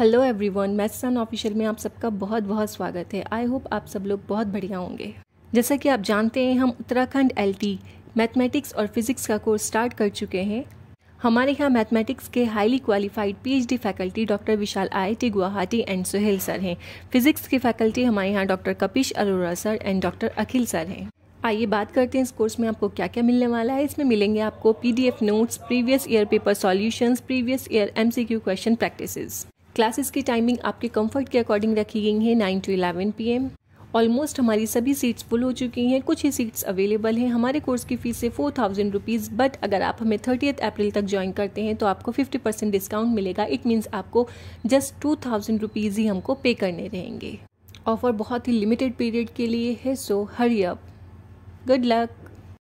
hello everyone सन official में आप सबका बहुत बहुत स्वागत है आई होप आप सब लोग बहुत बढ़िया होंगे जैसा कि आप जानते हैं हम उत्तराखंड एल मैथमेटिक्स और फिजिक्स का कोर्स स्टार्ट कर चुके हैं हमारे यहाँ मैथमेटिक्स के highly qualified PhD faculty doctor Vishal T Guwahati and Suhel sir हैं फिजिक्स की फैकल्टी हमारे यहाँ doctor Kapish Arora sir and doctor Akhil sir हैं आइए बात करते हैं इस कोर्स में आपको क्या क्या मिलने वाला है इसमें मिलेंगे आपको PDF notes previous year paper solutions previous year MCQ question practices classes की टाइमिंग आपके कंफर्ट के अकॉर्डिंग रखी गई है nine to eleven P M almost हमारी सभी सीट्स फुल हो चुकी हैं कुछ ही सीट्स अवेलेबल हैं हमारे कोर्स की फीस है फोर थाउजेंड रुपीज़ बट अगर आप हमें थर्टी अप्रैल तक ज्वाइन करते हैं तो आपको फिफ्टी परसेंट डिस्काउंट मिलेगा इट मीन्स आपको जस्ट टू थाउजेंड रुपीज़ ही हमको पे करने रहेंगे ऑफर बहुत ही लिमिटेड पीरियड के लिए है so hurry up good luck